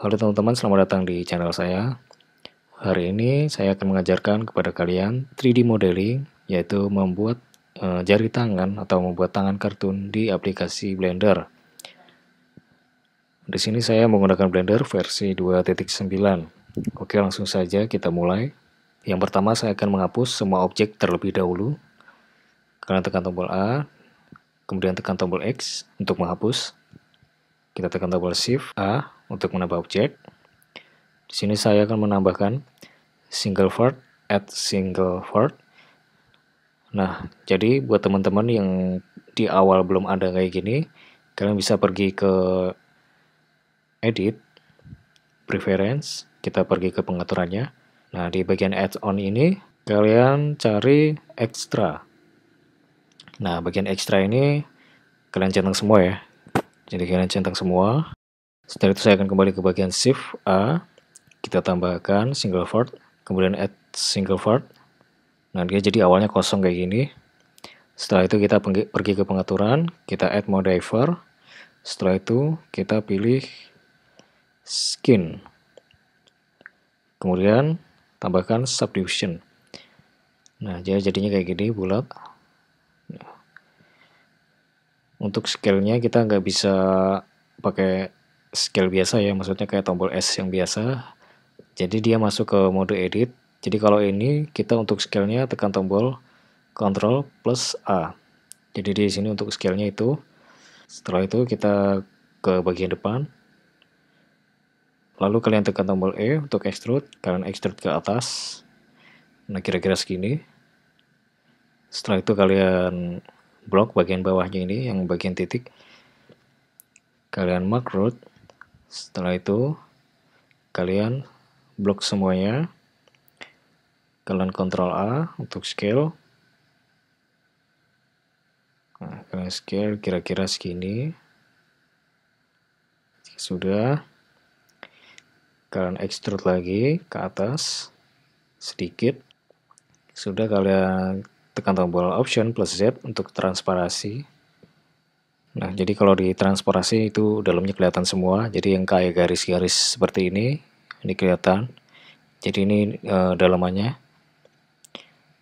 Halo teman-teman, selamat datang di channel saya. Hari ini saya akan mengajarkan kepada kalian 3D modeling, yaitu membuat e, jari tangan atau membuat tangan kartun di aplikasi Blender. Di sini saya menggunakan Blender versi 2.9. Oke, langsung saja kita mulai. Yang pertama saya akan menghapus semua objek terlebih dahulu. Kalian tekan tombol A, kemudian tekan tombol X untuk menghapus. Kita tekan tombol Shift A untuk menambah objek. Di sini saya akan menambahkan single word at single word. Nah, jadi buat teman-teman yang di awal belum ada kayak gini, kalian bisa pergi ke edit, preference, kita pergi ke pengaturannya. Nah, di bagian add-on ini, kalian cari extra. Nah, bagian extra ini kalian centang semua ya. Jadi kalian centang semua. Setelah itu saya akan kembali ke bagian shift A, kita tambahkan single fold, kemudian add single fold. Nah, dia jadi awalnya kosong kayak gini. Setelah itu kita pergi ke pengaturan, kita add modifier. Setelah itu kita pilih skin. Kemudian tambahkan subdivision. Nah, jadi jadinya kayak gini bulat. Nah. Untuk scale-nya kita nggak bisa pakai skill biasa ya maksudnya kayak tombol S yang biasa jadi dia masuk ke mode edit jadi kalau ini kita untuk skillnya tekan tombol Ctrl plus A jadi di sini untuk skillnya itu setelah itu kita ke bagian depan lalu kalian tekan tombol E untuk extrude kalian extrude ke atas nah kira-kira segini setelah itu kalian blok bagian bawahnya ini yang bagian titik kalian mark root setelah itu, kalian blok semuanya. Kalian kontrol A untuk scale. Nah, kalian scale kira-kira segini. Sudah. Kalian extrude lagi ke atas sedikit. Sudah kalian tekan tombol option plus Z untuk transparasi. Nah, jadi kalau di transparasi itu dalamnya kelihatan semua. Jadi yang kayak garis-garis seperti ini, ini kelihatan. Jadi ini e, dalamannya.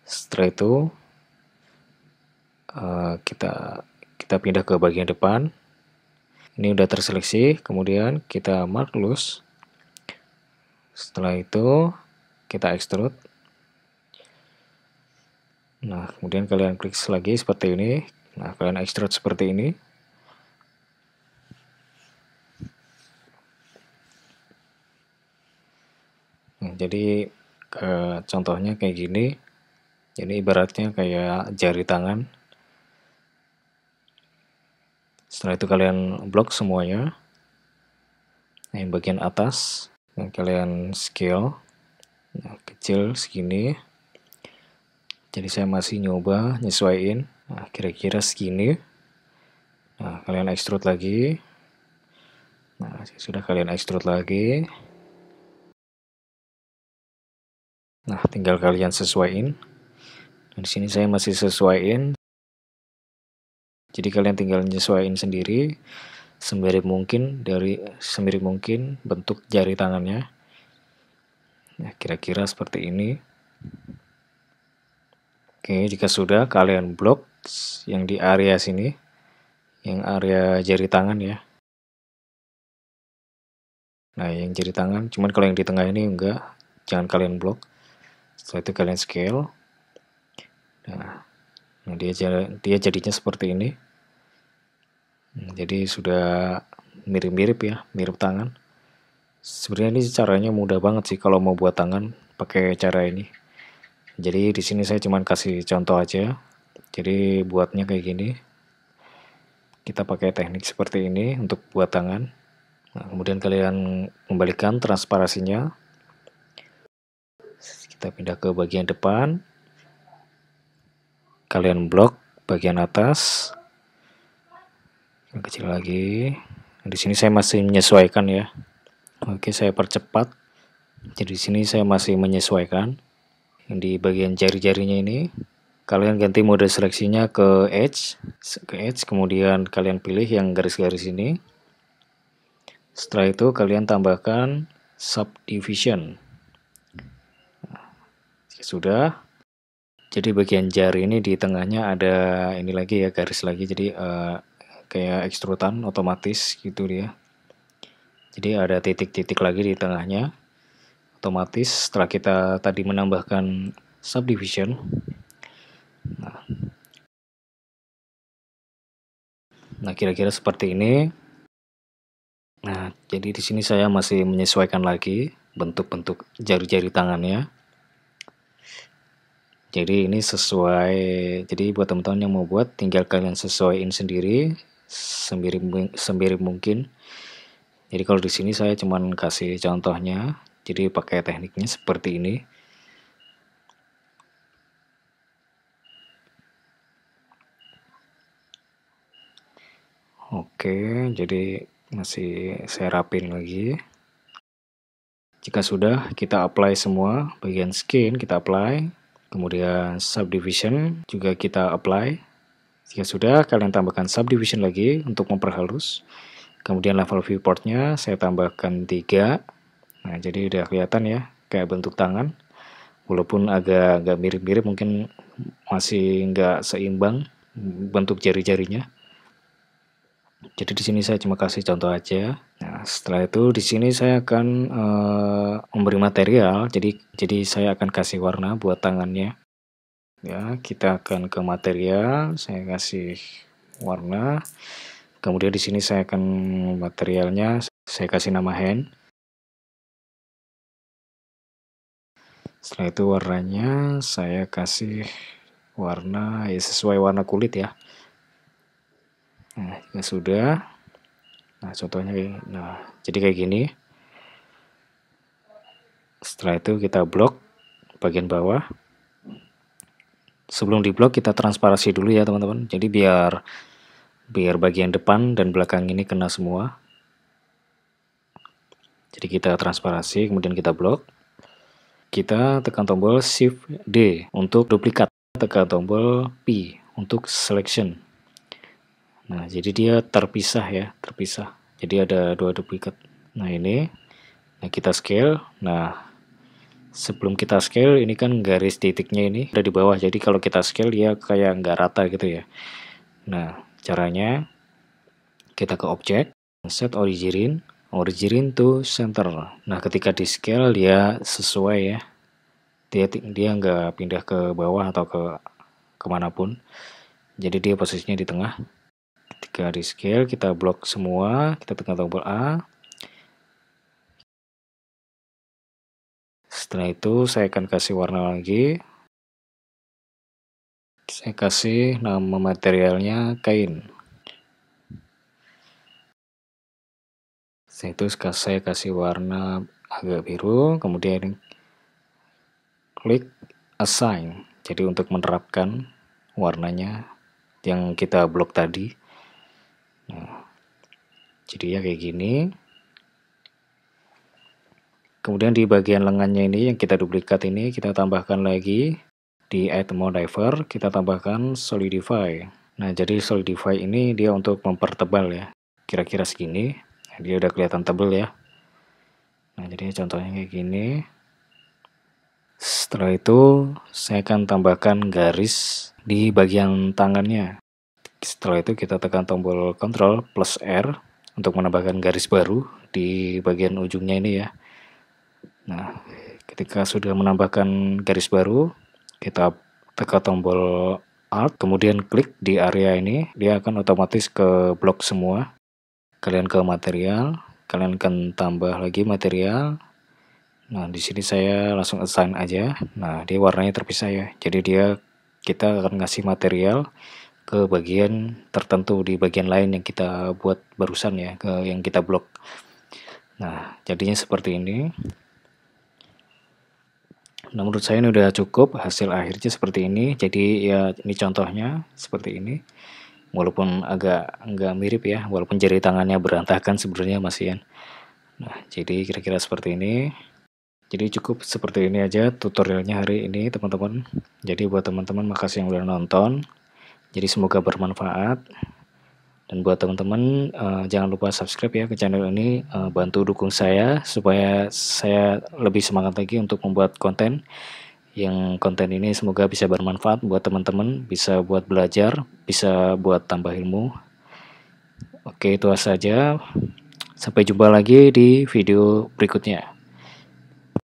Setelah itu e, kita kita pindah ke bagian depan. Ini udah terseleksi, kemudian kita mark loose. Setelah itu kita extrude. Nah, kemudian kalian klik lagi seperti ini. Nah, kalian extrude seperti ini. jadi e, contohnya kayak gini jadi ibaratnya kayak jari tangan setelah itu kalian blok semuanya nah, yang bagian atas yang kalian scale nah, kecil segini jadi saya masih nyoba nyesuaiin kira nah, kira-kira segini nah kalian extrude lagi nah sudah kalian extrude lagi Nah, tinggal kalian sesuaiin. Dan di sini saya masih sesuaiin. Jadi kalian tinggal nyesuaiin sendiri semirip mungkin dari semirip mungkin bentuk jari tangannya. Nah, kira-kira seperti ini. Oke, jika sudah kalian blok yang di area sini, yang area jari tangan ya. Nah, yang jari tangan, cuman kalau yang di tengah ini enggak, jangan kalian blok setelah itu kalian scale nah, nah dia dia jadinya seperti ini hmm, jadi sudah mirip-mirip ya mirip tangan sebenarnya ini caranya mudah banget sih kalau mau buat tangan pakai cara ini jadi di sini saya cuman kasih contoh aja jadi buatnya kayak gini kita pakai teknik seperti ini untuk buat tangan nah, kemudian kalian kembalikan transparasinya kita pindah ke bagian depan kalian blok bagian atas yang kecil lagi di sini saya masih menyesuaikan ya Oke saya percepat jadi di sini saya masih menyesuaikan yang di bagian jari-jarinya ini kalian ganti mode seleksinya ke edge ke edge kemudian kalian pilih yang garis-garis ini setelah itu kalian tambahkan subdivision sudah. Jadi bagian jari ini di tengahnya ada ini lagi ya garis lagi. Jadi uh, kayak ekstrutan otomatis gitu dia. Jadi ada titik-titik lagi di tengahnya. Otomatis setelah kita tadi menambahkan subdivision. Nah, Nah, kira-kira seperti ini. Nah, jadi di sini saya masih menyesuaikan lagi bentuk-bentuk jari-jari tangannya. Jadi ini sesuai, jadi buat teman-teman yang mau buat tinggal kalian sesuaiin sendiri, sembiri sembiri mungkin. Jadi kalau di sini saya cuman kasih contohnya, jadi pakai tekniknya seperti ini. Oke, jadi masih saya rapin lagi. Jika sudah, kita apply semua bagian skin, kita apply kemudian subdivision juga kita apply. Jika sudah, kalian tambahkan subdivision lagi untuk memperhalus. Kemudian level viewportnya saya tambahkan 3. Nah, jadi udah kelihatan ya, kayak bentuk tangan. Walaupun agak nggak mirip-mirip, mungkin masih nggak seimbang bentuk jari-jarinya. Jadi di sini saya cuma kasih contoh aja. Nah, setelah itu di sini saya akan uh, memberi material. Jadi jadi saya akan kasih warna buat tangannya. Ya, kita akan ke material, saya kasih warna. Kemudian di sini saya akan materialnya saya kasih nama hand. Setelah itu warnanya saya kasih warna ya sesuai warna kulit ya. Nah, jika sudah, nah contohnya nah jadi kayak gini. Setelah itu kita blok bagian bawah. Sebelum di diblok kita transparasi dulu ya teman-teman. Jadi biar biar bagian depan dan belakang ini kena semua. Jadi kita transparasi kemudian kita blok. Kita tekan tombol Shift D untuk duplikat, tekan tombol P untuk selection. Nah, jadi dia terpisah ya, terpisah. Jadi ada dua duplikat. Nah, ini nah kita scale. Nah, sebelum kita scale ini kan garis titiknya ini ada di bawah. Jadi kalau kita scale dia kayak nggak rata gitu ya. Nah, caranya kita ke objek, set origin, origin to center. Nah, ketika di scale dia sesuai ya. Dia dia nggak pindah ke bawah atau ke kemanapun. Jadi dia posisinya di tengah ke scale kita blok semua, kita tekan tombol A. Setelah itu saya akan kasih warna lagi. Saya kasih nama materialnya kain. Setelah itu saya kasih warna agak biru, kemudian klik assign. Jadi untuk menerapkan warnanya yang kita blok tadi. Jadi ya kayak gini kemudian di bagian lengannya ini yang kita duplikat ini kita tambahkan lagi di add diver kita tambahkan solidify nah jadi solidify ini dia untuk mempertebal ya kira-kira segini nah, dia udah kelihatan tebel ya nah jadi contohnya kayak gini setelah itu saya akan tambahkan garis di bagian tangannya setelah itu kita tekan tombol control plus R untuk menambahkan garis baru di bagian ujungnya ini ya. Nah, ketika sudah menambahkan garis baru, kita tekan tombol Alt, kemudian klik di area ini, dia akan otomatis ke blok semua. Kalian ke material, kalian akan tambah lagi material. Nah, di sini saya langsung assign aja. Nah, dia warnanya terpisah ya. Jadi dia kita akan ngasih material ke bagian tertentu di bagian lain yang kita buat barusan ya ke yang kita blok nah jadinya seperti ini nah menurut saya ini udah cukup hasil akhirnya seperti ini jadi ya ini contohnya seperti ini walaupun agak nggak mirip ya walaupun jari tangannya berantakan sebenarnya masih ya nah jadi kira-kira seperti ini jadi cukup seperti ini aja tutorialnya hari ini teman-teman jadi buat teman-teman makasih yang udah nonton jadi semoga bermanfaat. Dan buat teman-teman uh, jangan lupa subscribe ya ke channel ini, uh, bantu dukung saya supaya saya lebih semangat lagi untuk membuat konten. Yang konten ini semoga bisa bermanfaat buat teman-teman, bisa buat belajar, bisa buat tambah ilmu. Oke, itu saja. Sampai jumpa lagi di video berikutnya.